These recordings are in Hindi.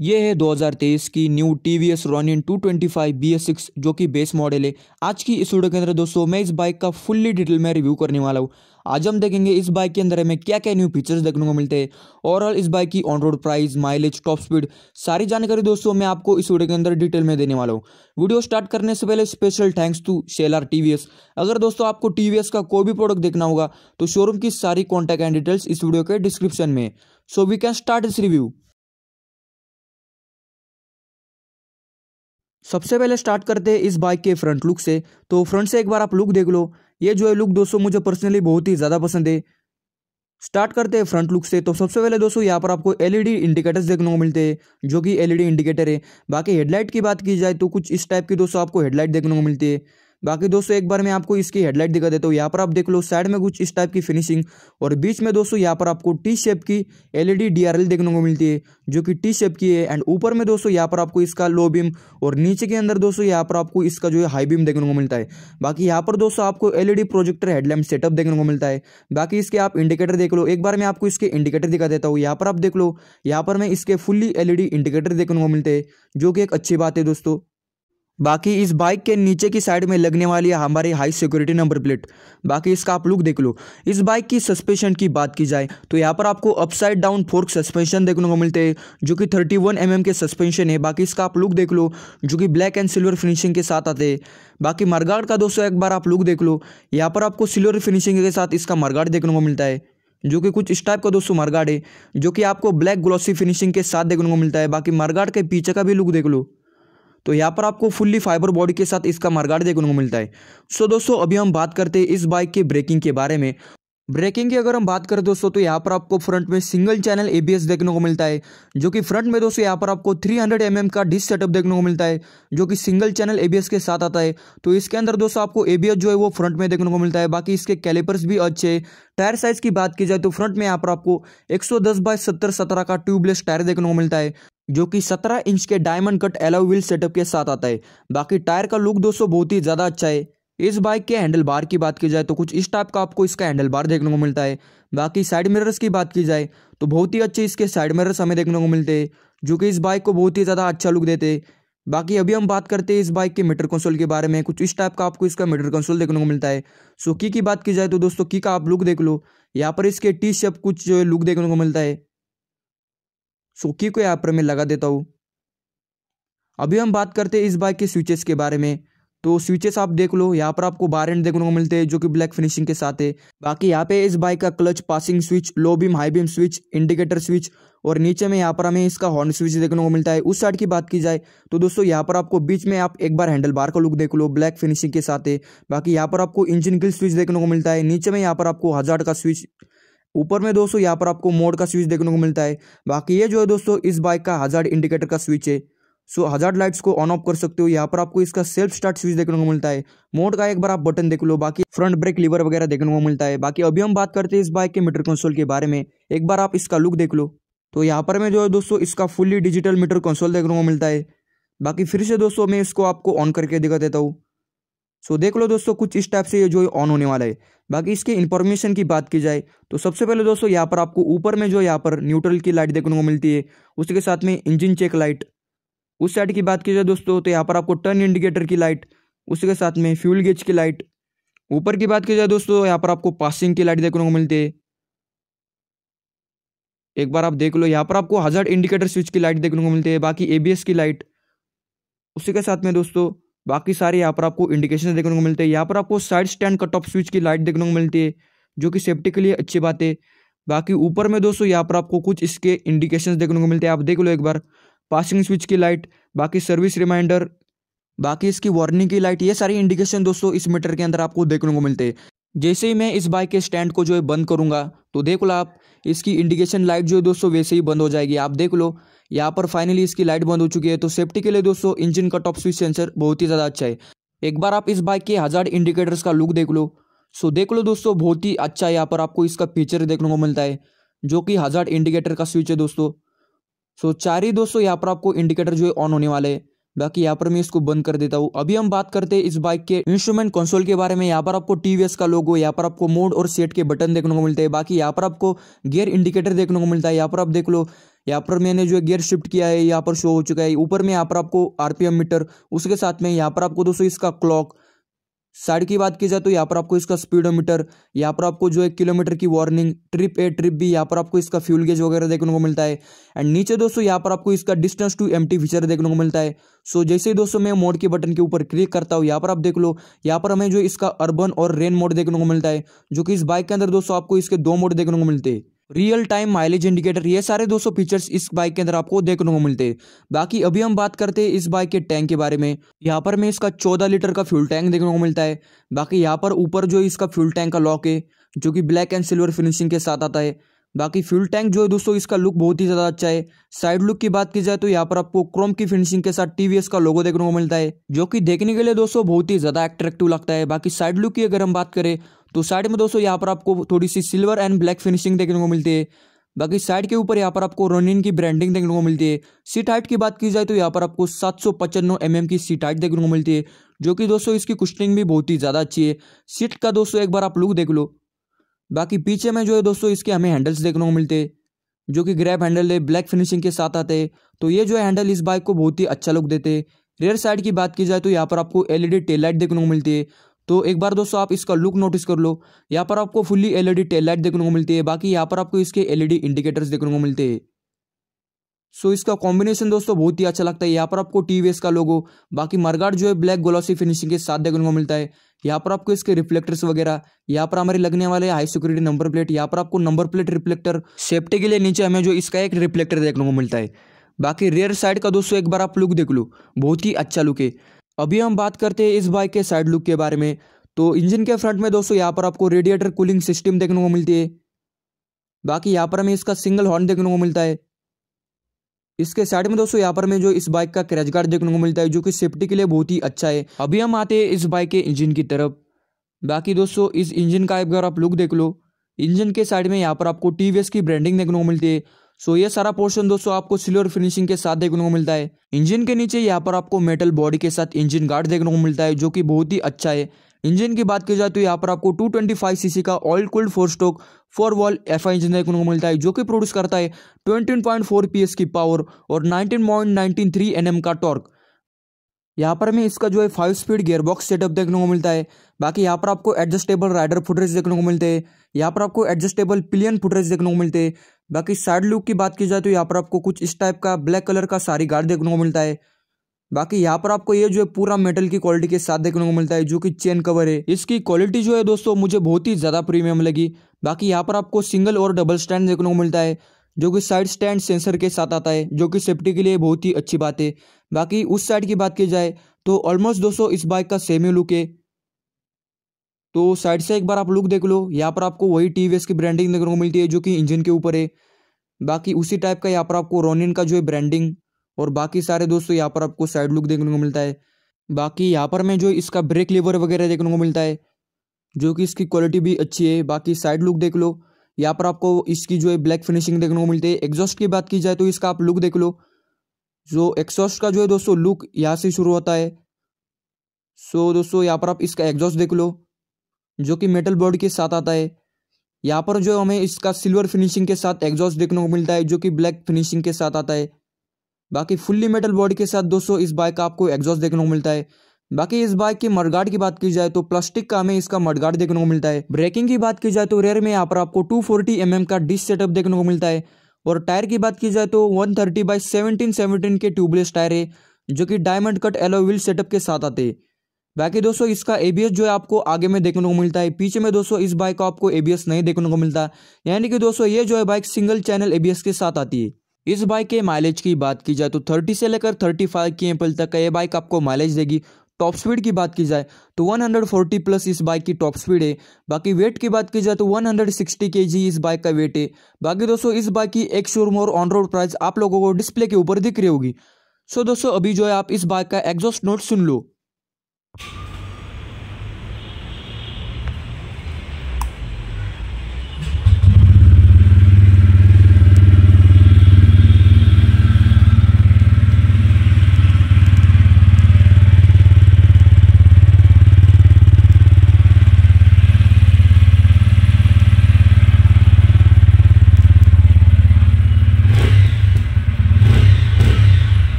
ये है 2023 की new T V S Ronin two twenty five B S six जो कि बेस मॉडल है आज की इस वीडियो के अंदर दोस्तों मैं इस बाइक का फुल्ली डिटेल में रिव्यू करने वाला हूँ आज हम देखेंगे इस बाइक के अंदर हमें क्या क्या न्यू फीचर्स देखने को मिलते हैं ओवरऑल इस बाइक की on road price mileage top speed सारी जानकारी दोस्तों मैं आपको इस वीडियो के अंदर डिटेल में देने वाला हूँ वीडियो स्टार्ट करने से पहले स्पेशल थैंक्स टू शेलर टी अगर दोस्तों आपको टी का कोई भी प्रोडक्ट देखना होगा तो शोरूम की सारी कॉन्टैक्ट एंड डिटेल्स इस वीडियो के डिस्क्रिप्शन में सो वी कैन स्टार्ट इस रिव्यू सबसे पहले स्टार्ट करते हैं इस बाइक के फ्रंट लुक से तो फ्रंट से एक बार आप लुक देख लो ये जो है लुक दोस्तों मुझे पर्सनली बहुत ही ज़्यादा पसंद है स्टार्ट करते हैं फ्रंट लुक से तो सबसे पहले दोस्तों यहाँ पर आपको एलईडी इंडिकेटर्स e देखने को मिलते हैं जो कि एलईडी इंडिकेटर e है बाकी हेडलाइट की बात की जाए तो कुछ इस टाइप की दोस्तों आपको हेडलाइट देखने को मिलती है बाकी दोस्तों एक बार मैं आपको इसकी हेडलाइट दिखा देता हूँ यहाँ पर आप देख लो साइड में कुछ इस टाइप की फिनिशिंग और बीच में दोस्तों यहाँ पर आपको टी शेप की एलईडी डीआरएल देखने को मिलती है जो कि टी शेप की है एंड ऊपर में दोस्तों यहाँ पर आपको इसका लो बीम और नीचे के अंदर दोस्तों यहाँ पर आपको इसका जो है हाई बीम देखने को मिलता है बाकी यहाँ पर दोस्तों आपको एलईडी प्रोजेक्टर हेडलैम्प सेटअप देखने को मिलता है बाकी इसके आप इंडिकेटर देख लो एक बार मैं आपको इसके इंडिकेटर दिखा देता हूँ यहाँ पर आप देख लो यहाँ पर मैं इसके फुल्ली एलईडी इंडिकेटर देखने को मिलते हैं जो कि एक अच्छी बात है दोस्तों बाकी इस बाइक के नीचे की साइड में लगने वाली है हमारी हाई सिक्योरिटी नंबर प्लेट बाकी इसका आप लुक देख लो इस बाइक की सस्पेंशन की बात की जाए तो यहाँ पर आपको अपसाइड डाउन फोर्क सस्पेंशन देखने को मिलते हैं जो कि 31 वन mm के सस्पेंशन है बाकी इसका आप लुक देख लो जो कि ब्लैक एंड सिल्वर फिनिशिंग के साथ आते हैं बाकी मरगाड़ का दोस्तों एक बार आप लुक देख लो यहाँ पर आपको सिल्वर फिनिशिंग के साथ इसका मरगाड़ देखने को मिलता है जो कि कुछ इस टाइप का दोस्तों मरगाड़ है जो कि आपको ब्लैक ग्लॉसी फिनिशिंग के साथ देखने को मिलता है बाकी मरगाड़ के पीछे का भी लुक देख लो तो यहाँ पर आपको फुल्ली फाइबर बॉडी के साथ इसका मरगाड़ देखने को मिलता है सो दोस्तों अभी हम बात करते हैं इस बाइक के ब्रेकिंग के बारे में ब्रेकिंग की अगर हम बात करें दोस्तों तो यहाँ पर आपको फ्रंट में सिंगल चैनल एबीएस देखने को मिलता है जो कि फ्रंट में दोस्तों यहाँ पर आपको 300 हंड्रेड mm का डिस सेटअप देखने को मिलता है जो कि सिंगल चैनल एबीएस के साथ आता है तो इसके अंदर दोस्तों आपको एबीएस जो है वो फ्रंट में देखने को मिलता है बाकी इसके कैलिपर्स भी अच्छे टायर साइज की बात की जाए तो फ्रंट में यहाँ पर आपको एक सौ दस बाय सत्तर सत्रह का ट्यूबलेस टायर देखने को मिलता है जो कि 17 इंच के diamond cut alloy wheel setup के साथ आता है बाकी टायर का लुक दोस्तों बहुत ही ज़्यादा अच्छा है इस बाइक के हैंडल बार की बात की जाए तो कुछ इस टाइप का आपको इसका हैंडल बार देखने को मिलता है बाकी साइड मिरर्स की बात की जाए तो बहुत ही अच्छे इसके साइड मिरर्स हमें देखने को मिलते हैं जो कि इस बाइक को बहुत ही ज़्यादा अच्छा लुक देते बाकी अभी हम बात करते हैं इस बाइक के मीटर कंसोल के बारे में कुछ इस टाइप का आपको इसका मीटर कंसोल देखने को मिलता है सो की की बात की जाए तो दोस्तों की का आप लुक देख लो यहाँ पर इसके टी शेप कुछ जो है लुक देखने को मिलता है सो की को यहाँ पर मैं लगा देता हूँ अभी हम बात करते हैं इस बाइक के स्विचेस के बारे में तो स्विचेस आप देख लो यहाँ पर आपको बार एंड देखने को मिलते हैं जो कि ब्लैक फिनिशिंग के साथ है बाकी यहाँ पे इस बाइक का clutch passing switch low beam high beam switch indicator switch और नीचे में यहाँ पर हमें इसका हॉर्न स्विच देखने को मिलता है उस साइड की बात की जाए तो दोस्तों यहाँ पर आपको बीच में आप एक बार हैंडल बार का लुक देख लो ब्लैक फिनिशिंग के साथ है बाकी यहाँ पर आपको इंजन गिल स्विच देखने को मिलता है नीचे में यहाँ पर आपको हजार का स्विच ऊपर में दोस्तों यहाँ पर आपको मोड का स्विच देखने को मिलता है बाकी ये जो है दोस्तों इस बाइक का हजार इंडिकेटर का स्विच है सो so, हजार लाइट्स को ऑन ऑफ कर सकते हो यहाँ पर आपको इसका सेल्फ स्टार्ट स्विच देखने को मिलता है मोड का एक बार आप बटन देख लो बाकी फ्रंट ब्रेक लीवर वगैरह देखने को मिलता है बाकी अभी हम बात करते हैं इस बाइक के मीटर कंसोल के बारे में एक बार आप इसका लुक देख लो तो यहाँ पर मैं जो है दोस्तों इसका फुल्ली डिजिटल मीटर कंसोल देखने को मिलता है बाकी फिर से दोस्तों मैं इसको आपको ऑन करके दिखा देता हूँ सो देख लो दोस्तों कुछ इस टाइप से ये जो ऑन होने वाला है बाकी इसके इन्फॉर्मेशन की बात की जाए तो सबसे पहले दोस्तों यहाँ पर आपको ऊपर में जो यहाँ पर न्यूट्रल की लाइट देखने को मिलती है उसके साथ में इंजन चेक लाइट उस साइड की बात की जाए दोस्तों तो यहाँ पर आपको टर्न इंडिकेटर की लाइट उसके साथ में फ्यूल गेज की लाइट ऊपर की बात की जाए दोस्तों यहाँ पर आपको पासिंग की लाइट देखने को मिलती है एक बार आप देख लो यहाँ पर आपको हज़ार इंडिकेटर स्विच की लाइट देखने को मिलती है बाकी एबीएस की लाइट उसी के साथ में दोस्तों बाकी सारे यहाँ पर आपको इंडिकेशन देखने को मिलते हैं यहाँ पर आपको side stand cut off switch की लाइट देखने को मिलती है जो कि सेफ्टी के लिए अच्छी बात है बाकी ऊपर में दोस्तों यहाँ पर आपको कुछ इसके इंडिकेशन देखने को मिलते हैं आप देख लो एक बार पासिंग स्विच की लाइट बाकी सर्विस रिमाइंडर बाकी इसकी वार्निंग की लाइट ये सारी इंडिकेशन दोस्तों इस मीटर के अंदर आपको देखने को मिलते हैं जैसे ही मैं इस बाइक के स्टैंड को जो है बंद करूंगा तो देख लो आप इसकी इंडिकेशन लाइट जो है दोस्तों वैसे ही बंद हो जाएगी आप देख लो यहाँ पर फाइनली इसकी लाइट बंद हो चुकी है तो सेफ्टी के लिए दोस्तों इंजन का टॉप स्विच सेंसर बहुत ही ज़्यादा अच्छा है एक बार आप इस बाइक के हज़ार इंडिकेटर्स का लुक देख लो सो देख लो दोस्तों बहुत ही अच्छा यहाँ पर आपको इसका फीचर देखने को मिलता है जो कि हज़ार इंडिकेटर का स्विच है दोस्तों सो चार ही दोस्तों यहाँ पर आपको इंडिकेटर जो है ऑन होने वाले बाकी यहाँ पर मैं इसको बंद कर देता हूँ अभी हम बात करते हैं इस बाइक के इंस्ट्रूमेंट कंसोल के बारे में यहाँ पर आपको टीवीएस का लोगो यहाँ पर आपको मोड और सेट के बटन देखने को मिलते हैं बाकी यहाँ पर आपको गियर इंडिकेटर देखने को मिलता है यहाँ पर आप देख लो यहाँ पर मैंने जो गियर शिफ्ट किया है यहाँ पर शो हो चुका है ऊपर में यहाँ पर आपको आरपीएम मीटर उसके साथ में यहाँ पर आपको दोस्तों इसका क्लॉक साइड की बात की जाए तो यहाँ पर आपको इसका स्पीडोमीटर यहाँ पर आपको जो है किलोमीटर की warning trip A trip B यहाँ पर आपको इसका फ्यूल गेज वगैरह देखने को मिलता है एंड नीचे दोस्तों यहाँ पर आपको इसका डिस्टेंस टू एम फीचर देखने को मिलता है सो so, जैसे ही दोस्तों मैं मोड के बटन के ऊपर क्लिक करता हूँ यहाँ पर आप देख लो यहाँ पर हमें जो इसका अर्बन और रेन मोड देखने को मिलता है जो कि इस बाइक के अंदर दोस्तों आपको इसके दो मोड देखने को मिलते हैं रियल टाइम माइलेज इंडिकेटर ये सारे दोस्तों फीचर्स इस बाइक के अंदर आपको देखने को मिलते हैं बाकी अभी हम बात करते हैं इस बाइक के टैंक के बारे में यहाँ पर मैं इसका चौदह लीटर का फ्यूल टैंक देखने को मिलता है बाकी यहाँ पर ऊपर जो इसका फ्यूल टैंक का लॉक है जो कि ब्लैक एंड सिल्वर फिनिशिंग के साथ आता है बाकी फ्यूल टैंक जो है दोस्तों इसका लुक बहुत ही ज़्यादा अच्छा है साइड लुक की बात की जाए तो यहाँ पर आपको क्रोम की फिनिशिंग के साथ टीवीएस का लोगो देखने को मिलता है जो कि देखने के लिए दोस्तों बहुत ही ज़्यादा एट्रेक्टिव लगता है बाकी साइड लुक की अगर हम बात करें तो साइड में दोस्तों यहाँ पर आपको थोड़ी सी सिल्वर एंड ब्लैक फिनिशिंग देखने को मिलती है बाकी साइड के ऊपर यहाँ पर आपको रोनिन की ब्रांडिंग देखने को मिलती है सीट हाइट की बात की जाए तो यहाँ पर आपको सात सौ पचानवे एम की सीट हाइट देखने को मिलती है जो कि दोस्तों इसकी कुशनिंग भी बहुत ही ज़्यादा अच्छी है सीट का दोस्तों एक बार आप लुक देख लो बाकी पीछे में जो है दोस्तों इसके हमें हैंडल्स देखने को मिलते हैं जो कि ग्रैप हैंडल है ब्लैक फिनिशिंग के साथ आते हैं तो ये जो है हैंडल इस बाइक को बहुत ही अच्छा लुक देते हैं रेयर साइड की बात की जाए तो यहाँ पर आपको एलईडी टेल लाइट देखने को मिलती है तो एक बार दोस्तों आप इसका लुक नोटिस कर लो यहाँ पर आपको फुल्ली एलईडी टेल लाइट देखने को मिलती है बाकी यहाँ पर आपको इसके एलईडी इंडिकेटर्स e देखने को मिलते हैं सो so, इसका कॉम्बिनेशन दोस्तों बहुत ही अच्छा लगता है यहाँ पर आपको टी वी का लोगो बाकी मरगाट जो है ब्लैक ग्लॉसी फिनिशिंग के साथ देखने को मिलता है यहाँ पर आपको इसके रिफ्लेक्टर्स वगैरह यहाँ पर हमारे लगने वाले हाई सिक्योरिटी नंबर प्लेट यहाँ पर आपको नंबर प्लेट रिफ्लेक्टर सेफ्टी के लिए नीचे हमें जो इसका एक रिफ्लेक्टर देखने को मिलता है बाकी रेयर साइड का दोस्तों एक बार आप लुक देख लो बहुत ही अच्छा लुक है अभी हम बात करते हैं इस बाइक के साइड लुक के बारे में तो इंजन के फ्रंट में दोस्तों यहाँ पर आपको रेडिएटर कूलिंग सिस्टम देखने को मिलती है बाकी यहाँ पर हमें इसका सिंगल हॉर्न देखने को मिलता है इसके साइड में दोस्तों यहाँ पर हमें जो इस बाइक का क्रैच गार्ड देखने को मिलता है जो कि सेफ्टी के लिए बहुत ही अच्छा है अभी हम आते हैं इस बाइक के इंजन की तरफ बाकी दोस्तों इस इंजन का अगर आप लुक देख लो इंजन के साइड में यहाँ पर आपको टी की ब्रांडिंग देखने को मिलती है सो ये सारा पोर्शन दोस्तों आपको सिल्वर फिनिशिंग के साथ देखने को मिलता है इंजन के नीचे यहाँ पर आपको मेटल बॉडी के साथ इंजन गार्ड देखने को मिलता है जो कि बहुत ही अच्छा है इंजन की बात की जाए तो यहाँ पर आपको 225 सीसी का oil cooled four stroke four valve F engine देखने को मिलता है जो कि प्रोड्यूस करता है ट्वेंटी पॉइंट की पावर और नाइनटीन पॉइंट का टॉर्क यहाँ पर हमें इसका जो है फाइव स्पीड बॉक्स सेटअप देखने को मिलता है बाकी यहाँ पर आपको एडजस्टेबल राइडर फुटरेज देखने को मिलते हैं यहाँ पर आपको एडजस्टेबल पिलियन फुटरेज देखने को मिलते हैं बाकी साइड लुक की बात की जाए तो यहाँ पर आपको कुछ इस टाइप का ब्लैक कलर का सारी गार्ड देखने को मिलता है बाकी यहाँ पर आपको ये जो है पूरा मेटल की क्वालिटी के साथ देखने को मिलता है जो कि चेन कवर है इसकी क्वालिटी जो है दोस्तों मुझे बहुत ही ज़्यादा प्रीमियम लगी बाकी यहाँ पर आपको सिंगल और डबल स्टैंड देखने को मिलता है जो कि साइड स्टैंड सेंसर के साथ आता है जो कि सेफ्टी के लिए बहुत ही अच्छी बात है बाकी उस साइड की बात की जाए तो ऑलमोस्ट दोस्तों इस बाइक का सेम ही लुक है तो साइड से एक बार आप लुक देख लो यहाँ पर आपको वही टी की ब्रांडिंग देखने को मिलती है जो कि इंजन के ऊपर है बाकी उसी टाइप का यहाँ पर आपको रोनिन का जो है ब्रांडिंग और बाकी सारे दोस्तों यहाँ पर आपको साइड लुक देखने को मिलता है बाकी यहाँ पर मैं जो इसका ब्रेक लेवर वगैरह देखने को मिलता है जो कि इसकी क्वालिटी भी अच्छी है बाकी साइड लुक देख लो यहाँ पर आपको इसकी जो है ब्लैक फिनिशिंग देखने को मिलती है एग्जॉस्ट की बात की जाए तो इसका आप लुक देख लो जो एग्जॉस्ट का जो है दोस्तों लुक यहाँ से शुरू होता है सो दोस्तों यहाँ पर आप इसका एग्जॉस्ट देख लो जो कि मेटल बोर्ड के साथ आता है यहाँ पर जो हमें इसका सिल्वर फिनिशिंग के साथ एग्जॉस्ट देखने को मिलता है जो कि ब्लैक फिनिशिंग के साथ आता है बाकी फुल्ली मेटल बॉडी के साथ दोस्तों इस बाइक का आपको एग्जॉस्ट देखने को मिलता है बाकी इस बाइक की मडगार्ड की बात की जाए तो प्लास्टिक का हमें इसका मडगार्ड देखने को मिलता है ब्रेकिंग की बात की जाए तो रेयर में यहाँ पर आपको 240 फोर्टी mm का डिश सेटअप देखने को मिलता है और टायर की बात की जाए तो 130 थर्टी बाई सेवनटीन के ट्यूबलेस टायर है जो कि diamond cut alloy wheel setup के साथ आते हैं बाकी दोस्तों इसका एबीएस जो है आपको आगे में देखने को मिलता है पीछे में दोस्तों इस बाइक को आपको एबीएस नहीं देखने को मिलता यानी कि दोस्तों ये जो है बाइक सिंगल चैनल एबीएस के साथ आती है इस बाइक के माइलेज की बात की जाए तो 30 से लेकर 35 फाइव की एम्पल तक का ये बाइक आपको माइलेज देगी टॉप स्पीड की बात की जाए तो 140 प्लस इस बाइक की टॉप स्पीड है बाकी वेट की बात की जाए तो 160 केजी इस बाइक का वेट है बाकी दोस्तों इस बाइक की एक शोरूम और ऑन रोड प्राइस आप लोगों को डिस्प्ले के ऊपर दिख रही होगी सो दोस्तों अभी जो है आप इस बाइक का एग्जॉस्ट नोट सुन लो you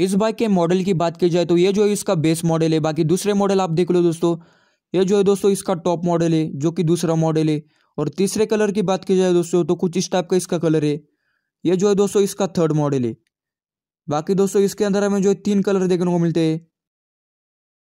इस बाइक के मॉडल की बात की जाए तो ये जो है इसका बेस मॉडल है बाकी दूसरे मॉडल आप देख लो दोस्तों ये जो है दोस्तों इसका टॉप मॉडल है जो कि दूसरा मॉडल है और तीसरे कलर की बात की जाए दोस्तों तो कुछ इस टाइप का इसका कलर है ये जो है दोस्तों इसका थर्ड मॉडल है बाकी दोस्तों इसके अंदर हमें जो है तीन कलर देखने को मिलते हैं